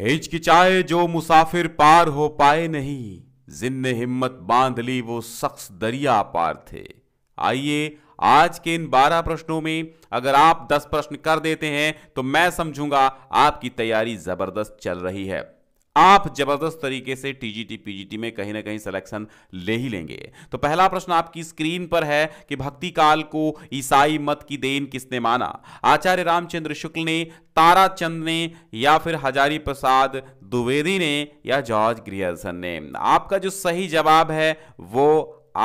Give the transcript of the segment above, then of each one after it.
हिचकिचाए जो मुसाफिर पार हो पाए नहीं जिनने हिम्मत बांध ली वो शख्स दरिया पार थे आइए आज के इन बारह प्रश्नों में अगर आप दस प्रश्न कर देते हैं तो मैं समझूंगा आपकी तैयारी जबरदस्त चल रही है आप जबरदस्त तरीके से टीजीटी पीजीटी में कहीं ना कहीं सिलेक्शन ले ही लेंगे तो पहला प्रश्न आपकी स्क्रीन पर है कि भक्ति काल को ईसाई मत की देन किसने माना आचार्य रामचंद्र शुक्ल ने ताराचंद ने या फिर हजारी प्रसाद द्विवेदी ने या जॉर्ज ग्रियर्सन ने आपका जो सही जवाब है वो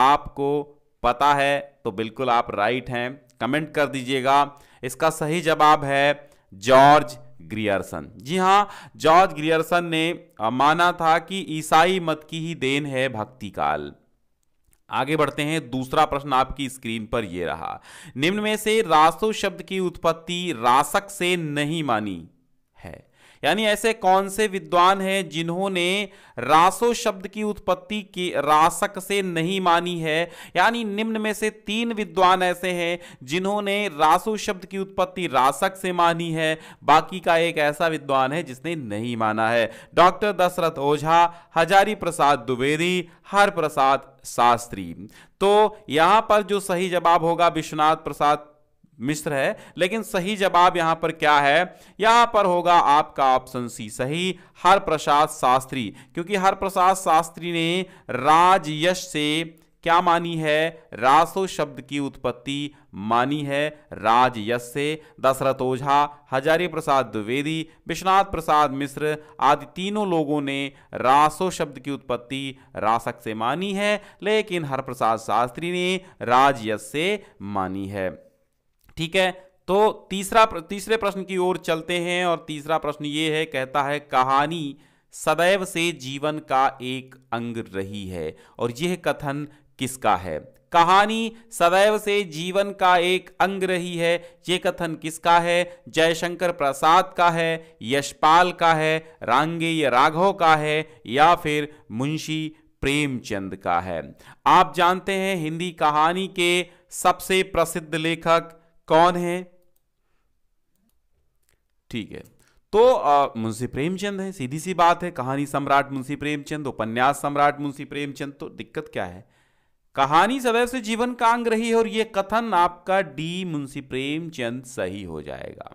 आपको पता है तो बिल्कुल आप राइट हैं कमेंट कर दीजिएगा इसका सही जवाब है जॉर्ज ग्रियर्सन जी हाँ जॉर्ज ग्रियर्सन ने माना था कि ईसाई मत की ही देन है भक्ति काल आगे बढ़ते हैं दूसरा प्रश्न आपकी स्क्रीन पर यह रहा निम्न में से रासो शब्द की उत्पत्ति रासक से नहीं मानी यानी ऐसे कौन से विद्वान हैं जिन्होंने रासो शब्द की उत्पत्ति के रासक से नहीं मानी है यानी निम्न में से तीन विद्वान ऐसे हैं जिन्होंने रासो शब्द की उत्पत्ति रासक से मानी है बाकी का एक ऐसा विद्वान है जिसने नहीं माना है डॉक्टर दशरथ ओझा हजारी प्रसाद द्विवेदी हर प्रसाद शास्त्री तो यहां पर जो सही जवाब होगा विश्वनाथ प्रसाद मिश्र है लेकिन सही जवाब यहां पर क्या है यहां पर होगा आपका ऑप्शन सी सही हर प्रसाद शास्त्री क्योंकि हर प्रसाद शास्त्री ने राज यश से क्या मानी है रासो शब्द की उत्पत्ति मानी है राज यश से दशरथ ओझा हजारी प्रसाद द्विवेदी विश्वनाथ प्रसाद मिश्र आदि तीनों लोगों ने रासो शब्द की उत्पत्ति रासक से मानी है लेकिन हर प्रसाद शास्त्री ने राज यश से मानी है ठीक है तो तीसरा तीसरे प्रश्न की ओर चलते हैं और तीसरा प्रश्न ये है कहता है कहानी सदैव से जीवन का एक अंग रही है और यह कथन किसका है कहानी सदैव से जीवन का एक अंग रही है ये कथन किसका है जयशंकर प्रसाद का है यशपाल का है या राघव का है या फिर मुंशी प्रेमचंद का है आप जानते हैं हिंदी कहानी के सबसे प्रसिद्ध लेखक कौन है ठीक है तो मुंशी प्रेमचंद है सीधी सी बात है कहानी सम्राट मुंशी प्रेमचंद उपन्यास सम्राट मुंशी प्रेमचंद तो दिक्कत क्या है कहानी सदैव से जीवन कांग रही है और यह कथन आपका डी मुंशी प्रेमचंद सही हो जाएगा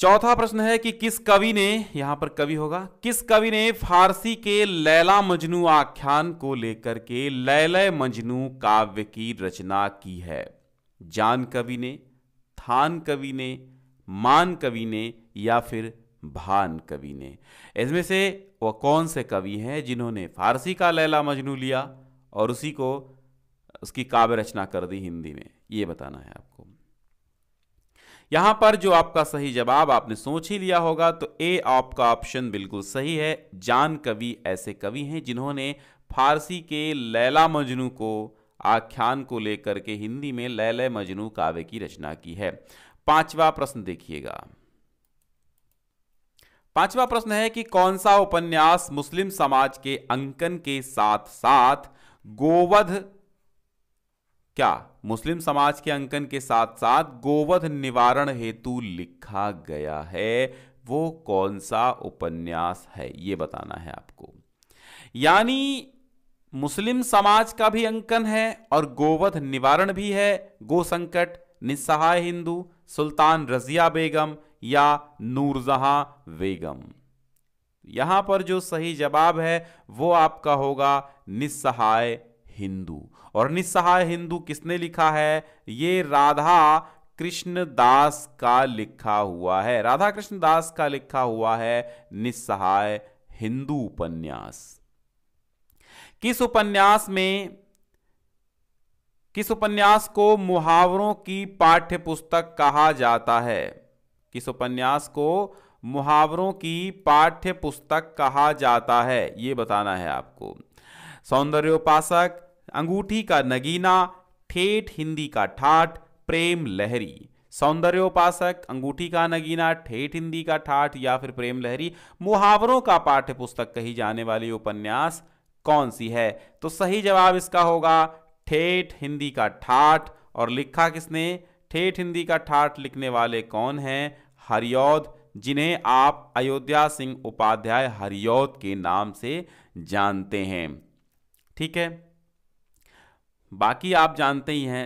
चौथा प्रश्न है कि किस कवि ने यहां पर कवि होगा किस कवि ने फारसी के लैला मजनू आख्यान को लेकर के लैलय मजनू काव्य की रचना की है जान कवि ने थान कवि ने मान कवि ने या फिर भान कवि ने इसमें से वह कौन से कवि हैं जिन्होंने फारसी का लैला मजनू लिया और उसी को उसकी काव्य रचना कर दी हिंदी में ये बताना है आपको यहां पर जो आपका सही जवाब आपने सोच ही लिया होगा तो ए आपका ऑप्शन बिल्कुल सही है जान कवि ऐसे कवि हैं जिन्होंने फारसी के लैला मजनू को आख्यान को लेकर के हिंदी में लैल मजनू काव्य की रचना की है पांचवा प्रश्न देखिएगा पांचवा प्रश्न है कि कौन सा उपन्यास मुस्लिम समाज के अंकन के साथ साथ गोवध क्या मुस्लिम समाज के अंकन के साथ साथ गोवध निवारण हेतु लिखा गया है वो कौन सा उपन्यास है ये बताना है आपको यानी मुस्लिम समाज का भी अंकन है और गोवध निवारण भी है गो संकट निस्सहाय हिंदू सुल्तान रजिया बेगम या नूरजहां बेगम यहां पर जो सही जवाब है वो आपका होगा निस्सहाय हिंदू और निस्सहाय हिंदू किसने लिखा है ये राधा कृष्ण दास का लिखा हुआ है राधा कृष्ण दास का लिखा हुआ है निस्सहाय हिंदू उपन्यास किस उपन्यास में किस उपन्यास को मुहावरों की पाठ्य पुस्तक कहा जाता है किस उपन्यास को मुहावरों की पाठ्य पुस्तक कहा जाता है यह बताना है आपको सौंदर्योपासक अंगूठी का नगीना ठेठ हिंदी का ठाठ प्रेम लहरी सौंदर्योपासक अंगूठी का नगीना ठेठ हिंदी का ठाठ या फिर प्रेम लहरी मुहावरों का पाठ्य पुस्तक कही जाने वाली उपन्यास कौन सी है तो सही जवाब इसका होगा ठेठ हिंदी का ठाठ और लिखा किसने ठेठ हिंदी का ठाठ लिखने वाले कौन हैं हरियोध जिन्हें आप अयोध्या सिंह उपाध्याय हरियोध के नाम से जानते हैं ठीक है बाकी आप जानते ही हैं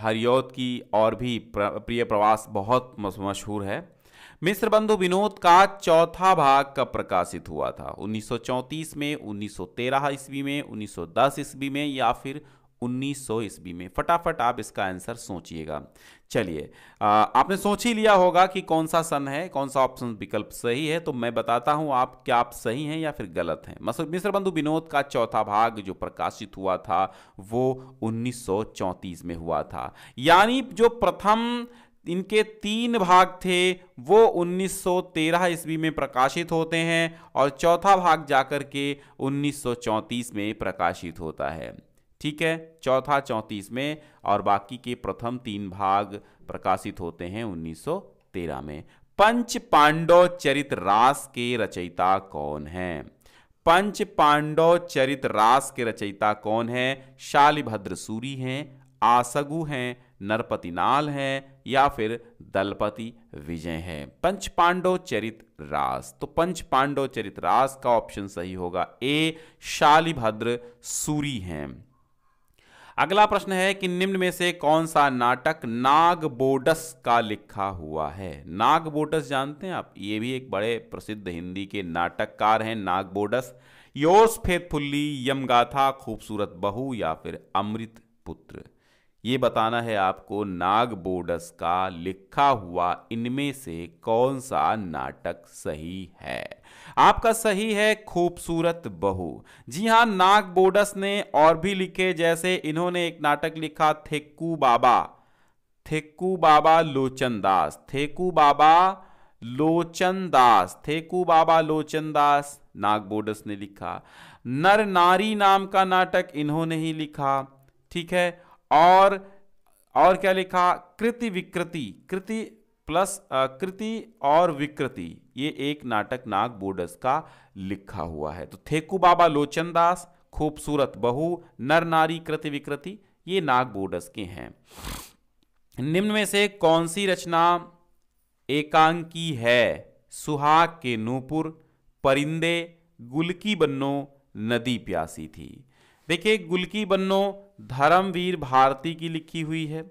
हरियोत की और भी प्रिय प्रवास बहुत मशहूर है मिस्र बंधु विनोद का चौथा भाग कब प्रकाशित हुआ था 1934 में 1913 ईस्वी में 1910 ईस्वी में या फिर उन्नीस सौ ईस्वी में फटाफट आप इसका आंसर सोचिएगा चलिए आपने सोच ही लिया होगा कि कौन सा सन है कौन सा ऑप्शन विकल्प सही है तो मैं बताता हूं आप क्या आप सही हैं या फिर गलत हैं मिश्र बंधु विनोद का चौथा भाग जो प्रकाशित हुआ था वो 1934 में हुआ था यानी जो प्रथम इनके तीन भाग थे वो 1913 ईस्वी में प्रकाशित होते हैं और चौथा भाग जाकर के 1934 में प्रकाशित होता है ठीक है चौथा चौंतीस में और बाकी के प्रथम तीन भाग प्रकाशित होते हैं 1913 में पंच पांडव चरित रास के रचयिता कौन है पंच पांडव चरित रास के रचयिता कौन है शालिभद्र सूरी हैं आसगु हैं नरपतिनाल हैं या फिर दलपति विजय हैं पंच पांडव चरित रास तो पंच पांडव चरित रास का ऑप्शन सही होगा ए शालिभद्र सूरी हैं अगला प्रश्न है कि निम्न में से कौन सा नाटक नागबोडस का लिखा हुआ है नागबोडस जानते हैं आप ये भी एक बड़े प्रसिद्ध हिंदी के नाटककार हैं नागबोडस फेतफुल्ली यम गाथा खूबसूरत बहू या फिर अमृत पुत्र ये बताना है आपको नाग बोडस का लिखा हुआ इनमें से कौन सा नाटक सही है आपका सही है खूबसूरत बहू जी हाँ नाग बोडस ने और भी लिखे जैसे इन्होंने एक नाटक लिखा थेक्कू बाबा थेक्कू बाबा लोचनदास थेक्कू बाबा लोचनदास थेकू बाबा लोचनदास नागबोडस ने लिखा नर नारी नाम का नाटक इन्होंने ही लिखा ठीक है और और क्या लिखा कृति विकृति कृति प्लस कृति और विकृति ये एक नाटक नाग बोर्डस का लिखा हुआ है तो थेकू बाबा लोचन दास खूबसूरत बहु नर नारी कृति विकृति ये नाग बोर्डस के हैं निम्न में से कौन सी रचना एकांकी है सुहाग के नूपुर परिंदे गुलकी बन्नो नदी प्यासी थी देखिए गुलकी बन्नो धर्मवीर भारती की लिखी हुई है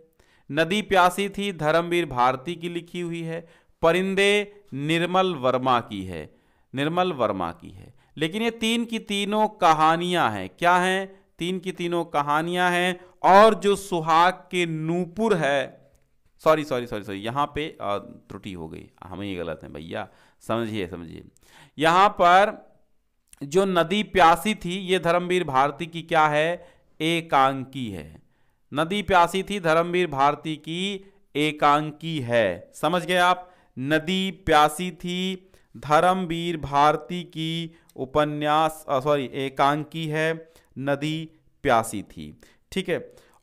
नदी प्यासी थी धर्मवीर भारती की लिखी हुई है परिंदे निर्मल वर्मा की है निर्मल वर्मा की है लेकिन ये तीन की तीनों कहानियां हैं क्या हैं तीन की तीनों कहानियां हैं और जो सुहाग के नूपुर है सॉरी सॉरी सॉरी सॉरी यहाँ पे त्रुटि हो गई हम ही गलत हैं भैया समझिए समझिए यहाँ पर जो नदी प्यासी थी ये धर्मवीर भारती की क्या है एकांकी है नदी प्यासी थी धर्मवीर भारती की एकांकी है समझ गए आप नदी प्यासी थी धर्मवीर भारती की उपन्यास सॉरी एकांकी है नदी प्यासी थी ठीक है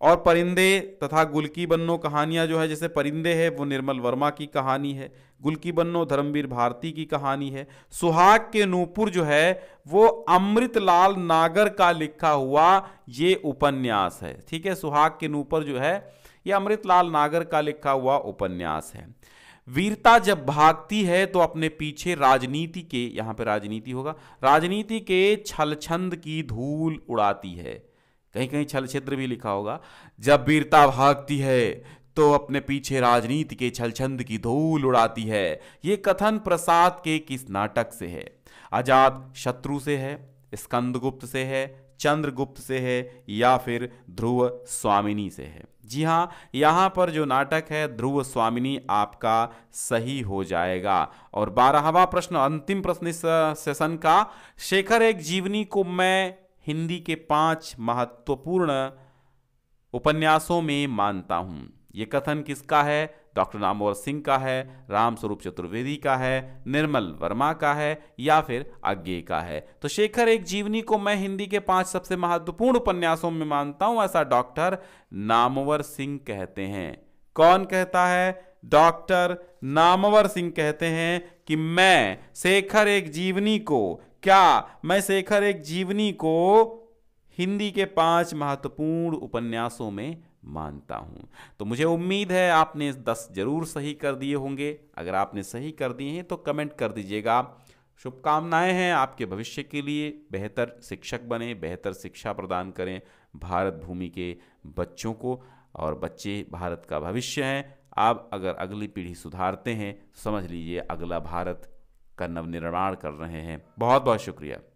और परिंदे तथा गुलकी बन्नो कहानियाँ जो है जैसे परिंदे है वो निर्मल वर्मा की कहानी है गुलकी बन्नो धर्मवीर भारती की कहानी है सुहाग के नूपुर जो है वो अमृतलाल नागर का लिखा हुआ ये उपन्यास है ठीक है सुहाग के नूपुर जो है ये अमृतलाल नागर का लिखा हुआ उपन्यास है वीरता जब भागती है तो अपने पीछे राजनीति के यहाँ पे राजनीति होगा राजनीति के छल छंद की धूल उड़ाती है कहीं कहीं छल छिद्र भी लिखा होगा जब वीरता भागती है तो अपने पीछे राजनीति के छल छंद की धूल उड़ाती है ये कथन प्रसाद के किस नाटक से है आजाद शत्रु से है स्कंदगुप्त से है चंद्रगुप्त से है या फिर ध्रुव स्वामिनी से है जी हाँ यहाँ पर जो नाटक है ध्रुव स्वामिनी आपका सही हो जाएगा और बारहवा प्रश्न अंतिम प्रश्न इस सेशन का शेखर एक जीवनी को मैं हिंदी के पांच महत्वपूर्ण उपन्यासों में मानता हूँ ये कथन किसका है डॉक्टर नामवर सिंह का है रामस्वरूप चतुर्वेदी का है निर्मल वर्मा का है या फिर अज्ञे का है तो शेखर एक जीवनी को मैं हिंदी के पांच सबसे महत्वपूर्ण उपन्यासों में मानता हूं ऐसा डॉक्टर नामवर सिंह कहते हैं कौन कहता है डॉक्टर नामवर सिंह कहते हैं कि मैं शेखर एक जीवनी को क्या मैं शेखर एक जीवनी को हिंदी के पांच महत्वपूर्ण उपन्यासों में मानता हूं तो मुझे उम्मीद है आपने दस जरूर सही कर दिए होंगे अगर आपने सही कर दिए हैं तो कमेंट कर दीजिएगा शुभकामनाएं हैं आपके भविष्य के लिए बेहतर शिक्षक बने बेहतर शिक्षा प्रदान करें भारत भूमि के बच्चों को और बच्चे भारत का भविष्य हैं आप अगर अगली पीढ़ी सुधारते हैं समझ लीजिए अगला भारत का नवनिर्माण कर रहे हैं बहुत बहुत शुक्रिया